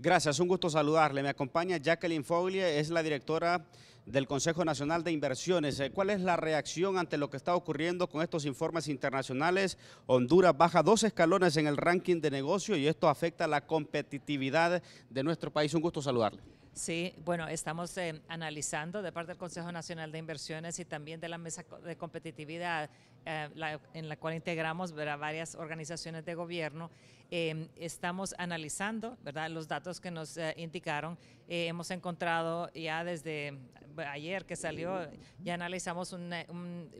Gracias, un gusto saludarle. Me acompaña Jacqueline Foglie, es la directora del Consejo Nacional de Inversiones. Eh, ¿Cuál es la reacción ante lo que está ocurriendo con estos informes internacionales? Honduras baja dos escalones en el ranking de negocio y esto afecta la competitividad de nuestro país. Un gusto saludarle. Sí, bueno, estamos eh, analizando de parte del Consejo Nacional de Inversiones y también de la Mesa de Competitividad, eh, en la cual integramos varias organizaciones de gobierno. Em, estamos analizando ¿verdad? los datos que nos eh, indicaron. hemos encontrado ya desde ayer que salió, ya analizamos, un,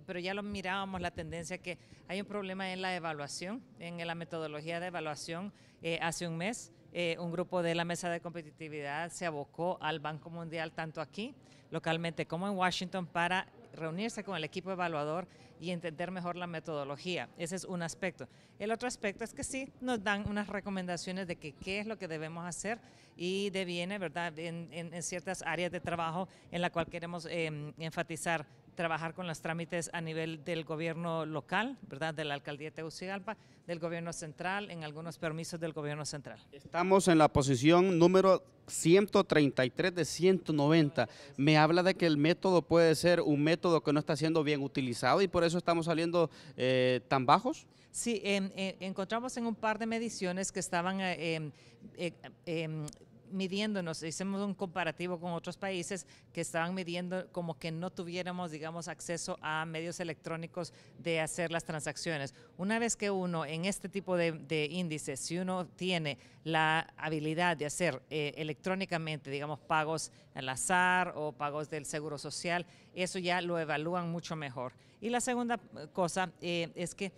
pero ya lo mirábamos la tendencia que hay un problema en la evaluación, en la metodología de evaluación hace un mes. Eh, un grupo de la Mesa de Competitividad se abocó al Banco Mundial tanto aquí localmente como en Washington para reunirse con el equipo evaluador y entender mejor la metodología. Ese es un aspecto. El otro aspecto es que sí nos dan unas recomendaciones de qué es lo que debemos hacer y deviene, ¿verdad?, en, ciertas áreas de trabajo en la cual queremos em, enfatizar trabajar con los trámites a nivel del gobierno local, ¿verdad? De la alcaldía de Tegucigalpa, del gobierno central, en algunos permisos del gobierno central. Estamos en la posición número 133 de 190. Me habla de que el método puede ser un método que no está siendo bien utilizado y por eso estamos saliendo eh, tan bajos. Sí, encontramos en un par de mediciones que estaban eh, em, eh, em, midiéndonos, hicimos un comparativo con otros países que estaban midiendo como que no tuviéramos, digamos, acceso a medios electrónicos de hacer las transacciones. Una vez que uno en este tipo de, índices, si uno tiene la habilidad de hacer eh, electrónicamente, digamos, pagos al azar o pagos del seguro social, eso ya lo evalúan mucho mejor. Y la segunda eh, cosa eh, es que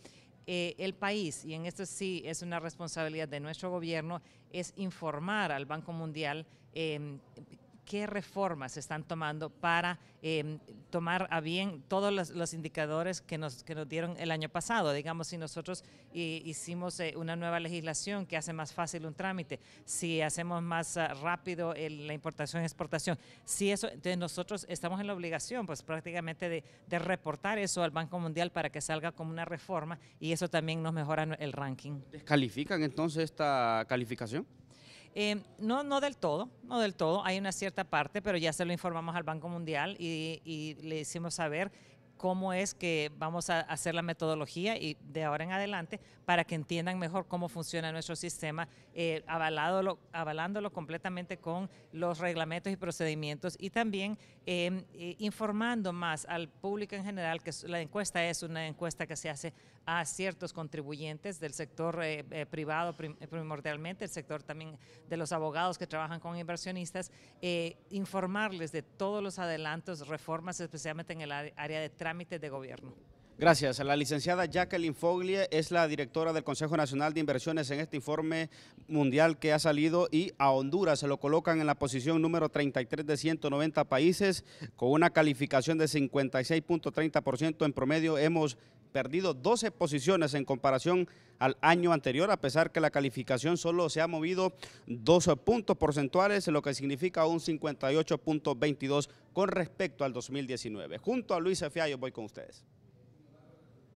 eh, el país, y en esto sí es una responsabilidad de nuestro gobierno, es informar al Banco Mundial em, qué reformas se están tomando para em, tomar a bien todos los, indicadores que nos, que nos dieron el año pasado. Digamos, si nosotros hicimos eh, una nueva legislación que hace más fácil un trámite, si hacemos más ah, rápido la importación y exportación, si eso, entonces nosotros estamos en la obligación, pues prácticamente de, de, reportar eso al Banco Mundial para que salga como una reforma y eso también nos mejora el ranking. ¿Descalifican entonces esta calificación? Eh, no, no del todo, no del todo. Hay una cierta parte, pero ya se lo informamos al Banco Mundial y, y le hicimos saber cómo es que vamos a hacer la metodología y de ahora en adelante para que entiendan mejor cómo funciona nuestro sistema, eh, avalándolo, avalándolo completamente con los reglamentos y procedimientos y también em, eh, informando más al público en general que la encuesta es una encuesta que se hace a ciertos contribuyentes del sector eh, privado primordialmente, el sector también de los abogados que trabajan con inversionistas, informarles de todos los adelantos, reformas especialmente en el área de de gobierno. Gracias. La licenciada Jacqueline Foglie es la directora del Consejo Nacional de Inversiones en este informe mundial que ha salido y a Honduras se lo colocan en la posición número 33 de 190 países con una calificación de 56.30% en promedio. Hemos perdido 12 posiciones en comparación al año anterior, a pesar que la calificación solo se ha movido 12 eh, puntos porcentuales, lo que significa un 58.22 con respecto al 2019. Junto a Luis yo voy con ustedes.